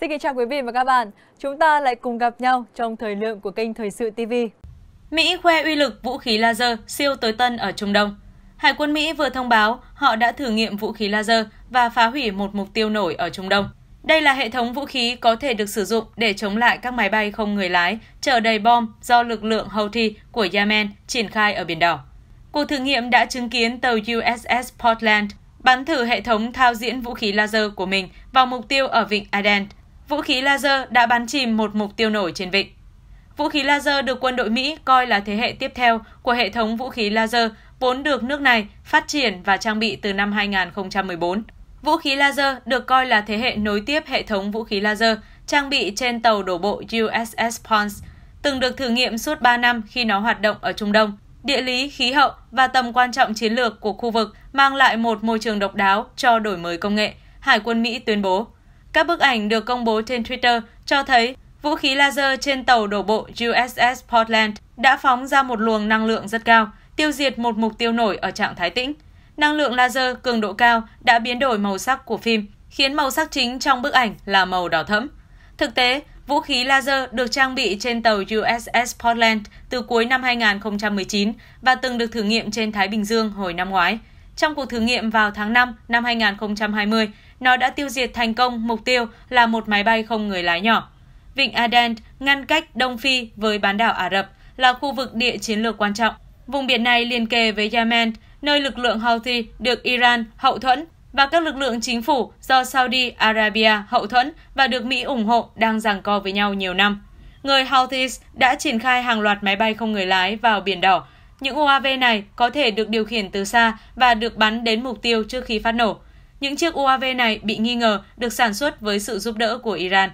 Xin kính chào quý vị và các bạn. Chúng ta lại cùng gặp nhau trong thời lượng của kênh Thời sự TV. Mỹ khoe uy lực vũ khí laser siêu tối tân ở Trung Đông. Hải quân Mỹ vừa thông báo họ đã thử nghiệm vũ khí laser và phá hủy một mục tiêu nổi ở Trung Đông. Đây là hệ thống vũ khí có thể được sử dụng để chống lại các máy bay không người lái chở đầy bom do lực lượng Houthi của Yemen triển khai ở Biển Đỏ. Cuộc thử nghiệm đã chứng kiến tàu USS Portland bắn thử hệ thống thao diễn vũ khí laser của mình vào mục tiêu ở vịnh Aden Vũ khí laser đã bắn chìm một mục tiêu nổi trên vịnh. Vũ khí laser được quân đội Mỹ coi là thế hệ tiếp theo của hệ thống vũ khí laser vốn được nước này phát triển và trang bị từ năm 2014. Vũ khí laser được coi là thế hệ nối tiếp hệ thống vũ khí laser trang bị trên tàu đổ bộ USS Ponce, từng được thử nghiệm suốt 3 năm khi nó hoạt động ở Trung Đông. Địa lý, khí hậu và tầm quan trọng chiến lược của khu vực mang lại một môi trường độc đáo cho đổi mới công nghệ, Hải quân Mỹ tuyên bố. Các bức ảnh được công bố trên Twitter cho thấy vũ khí laser trên tàu đổ bộ USS Portland đã phóng ra một luồng năng lượng rất cao, tiêu diệt một mục tiêu nổi ở trạng thái tĩnh. Năng lượng laser cường độ cao đã biến đổi màu sắc của phim, khiến màu sắc chính trong bức ảnh là màu đỏ thẫm. Thực tế, vũ khí laser được trang bị trên tàu USS Portland từ cuối năm 2019 và từng được thử nghiệm trên Thái Bình Dương hồi năm ngoái. Trong cuộc thử nghiệm vào tháng 5 năm 2020, nó đã tiêu diệt thành công mục tiêu là một máy bay không người lái nhỏ. Vịnh Aden ngăn cách Đông Phi với bán đảo Ả Rập là khu vực địa chiến lược quan trọng. Vùng biển này liền kề với Yemen, nơi lực lượng Houthi được Iran hậu thuẫn và các lực lượng chính phủ do Saudi Arabia hậu thuẫn và được Mỹ ủng hộ đang giằng co với nhau nhiều năm. Người Houthis đã triển khai hàng loạt máy bay không người lái vào Biển Đỏ. Những UAV này có thể được điều khiển từ xa và được bắn đến mục tiêu trước khi phát nổ. Những chiếc UAV này bị nghi ngờ được sản xuất với sự giúp đỡ của Iran.